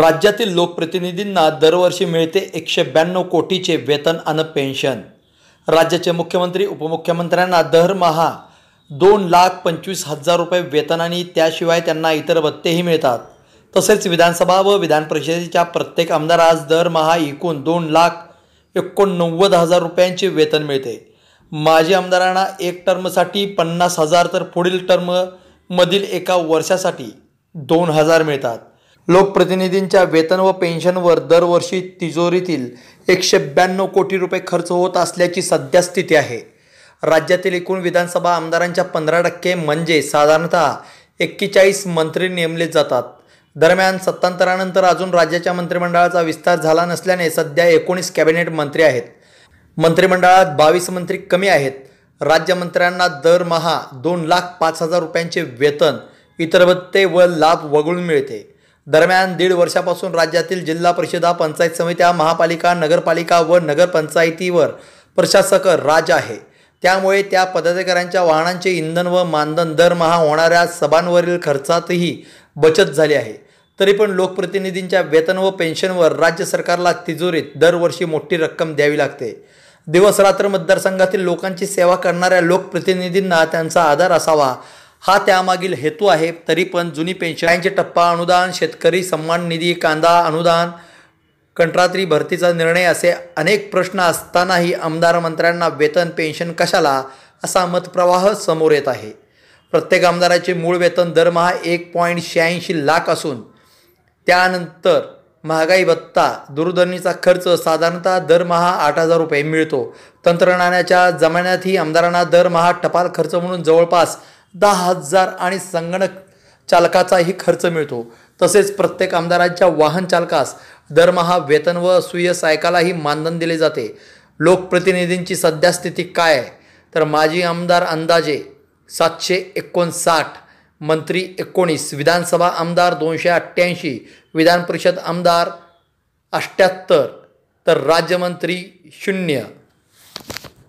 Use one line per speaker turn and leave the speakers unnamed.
राज्यातील लोकप्रतिनिधींना दरवर्षी मिळते एकशे ब्याण्णव कोटीचे वेतन आणि पेन्शन राज्याचे मुख्यमंत्री उपमुख्यमंत्र्यांना दरमहा दोन लाख पंचवीस हजार रुपये वेतन आणि त्याशिवाय त्यांना इतर भत्तेही मिळतात तसेच विधानसभा व विधान परिषदेच्या प्रत्येक आमदारास दरमहा एकूण दोन लाख एकोणनव्वद हजार रुपयांचे वेतन मिळते माजी आमदारांना एक टर्मसाठी पन्नास हजार तर पुढील टर्ममधील एका वर्षासाठी दोन हजार मिळतात लोकप्रतिनिधींच्या वेतन व पेन्शनवर दरवर्षी तिजोरीतील एकशे ब्याण्णव कोटी रुपये खर्च होत असल्याची सध्या स्थिती आहे राज्यातील एकूण विधानसभा आमदारांच्या पंधरा टक्के म्हणजे साधारणतः एक्केचाळीस मंत्री नेमले जातात दरम्यान सत्तांतरानंतर अजून राज्याच्या मंत्रिमंडळाचा विस्तार झाला नसल्याने सध्या एकोणीस कॅबिनेट मंत्री आहेत मंत्रिमंडळात बावीस मंत्री कमी आहेत राज्यमंत्र्यांना दरमहा दोन लाख पाच हजार रुपयांचे वेतन इतर भत्ते व लाभ वगळून मिळते दरम्यान दीड वर्षापासून राज्यातील जिल्हा परिषदा पंचायत समित्या महापालिका नगरपालिका व नगरपंचायतीवर प्रशासक राज आहे त्यामुळे त्या पदाधिकाऱ्यांच्या वाहनांचे इंधन व मानधन दरमहा होणाऱ्या सभांवरील खर्चातही बचत झाली आहे तरी पण लोकप्रतिनिधींच्या वेतन व पेन्शनवर राज्य सरकारला तिजोरीत दरवर्षी मोठी रक्कम द्यावी लागते दिवसरात्र मतदारसंघातील लोकांची सेवा करणाऱ्या लोकप्रतिनिधींना त्यांचा आधार असावा हा त्यामागील हेतू आहे तरी पण जुनी पेन्शन यांचे टप्पा अनुदान शेतकरी सन्मान निधी कांदा अनुदान कंत्राटी भरतीचा निर्णय असे अनेक प्रश्न असतानाही आमदार मंत्र्यांना वेतन पेन्शन कशाला असा मतप्रवाह समोर येत आहे प्रत्येक आमदाराचे मूळ वेतन दरमहा एक पॉईंट शहाऐंशी लाख असून त्यानंतर महागाई भत्ता दूरध्वनीचा खर्च साधारणतः दरमहा आठ हजार रुपये मिळतो तंत्रज्ञानाच्या जमान्यातही आमदारांना दरमहा टपाल खर्च म्हणून जवळपास दहा हजार आणि संगणक चालकाचाही खर्च मिळतो तसेच प्रत्येक आमदारांच्या वाहन चालकास दरमहा वेतन व सुय सायकालाही मानधन दिले जाते लोकप्रतिनिधींची सध्या स्थिती काय आहे तर माजी आमदार अंदाजे सातशे एकोणसाठ मंत्री एकोणीस विधानसभा आमदार दोनशे अठ्ठ्याऐंशी विधान परिषद आमदार अष्ट्याहत्तर तर राज्यमंत्री शून्य